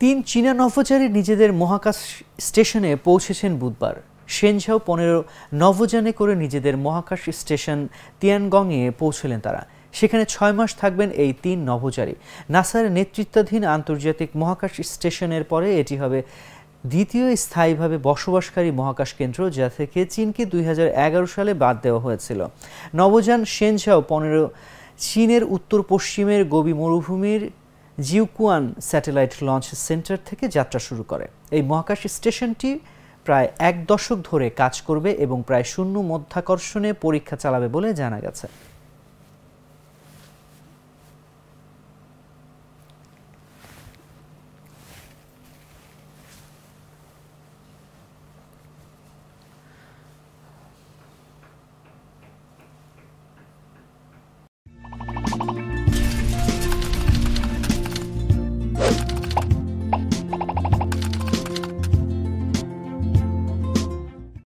তিন চীনা নভোচারী নিজেদের মহাকাশ স্টেশনে পৌঁছেছেন বুধবার সেনঝাও পনেরো নভোযানে করে নিজেদের মহাকাশ স্টেশন তিয়ানগংয়ে পৌঁছলেন তারা সেখানে ছয় মাস থাকবেন এই তিন নভোচারী নাসার নেতৃত্বাধীন আন্তর্জাতিক মহাকাশ স্টেশনের পরে এটি হবে দ্বিতীয় স্থায়ীভাবে বসবাসকারী মহাকাশ কেন্দ্র যা থেকে চীনকে দুই সালে বাদ দেওয়া হয়েছিল নবযান সেনঝাও পনেরো চীনের উত্তর পশ্চিমের গবি মরুভূমির জিউকুয়ান স্যাটেলাইট লঞ্চ সেন্টার থেকে যাত্রা শুরু করে এই মহাকাশ স্টেশনটি প্রায় এক দশক ধরে কাজ করবে এবং প্রায় শূন্য মধ্যাকর্ষণে পরীক্ষা চালাবে বলে জানা গেছে